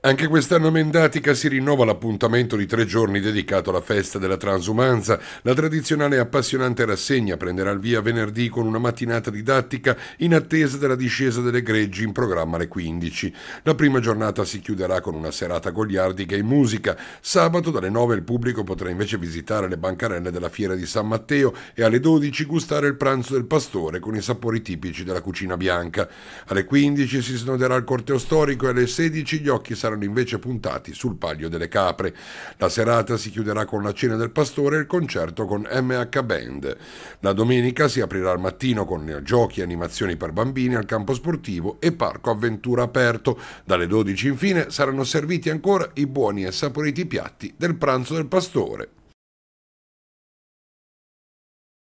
Anche quest'anno Mendatica si rinnova l'appuntamento di tre giorni dedicato alla festa della transumanza. La tradizionale e appassionante rassegna prenderà il via venerdì con una mattinata didattica in attesa della discesa delle greggi in programma alle 15. La prima giornata si chiuderà con una serata goliardica e musica. Sabato dalle 9 il pubblico potrà invece visitare le bancarelle della fiera di San Matteo e alle 12 gustare il pranzo del pastore con i sapori tipici della cucina bianca. Alle 15 si snoderà il corteo storico e alle 16 gli occhi saranno saranno invece puntati sul Palio delle Capre. La serata si chiuderà con la cena del pastore e il concerto con MH Band. La domenica si aprirà al mattino con giochi e animazioni per bambini al campo sportivo e parco avventura aperto. Dalle 12 infine saranno serviti ancora i buoni e saporiti piatti del pranzo del pastore.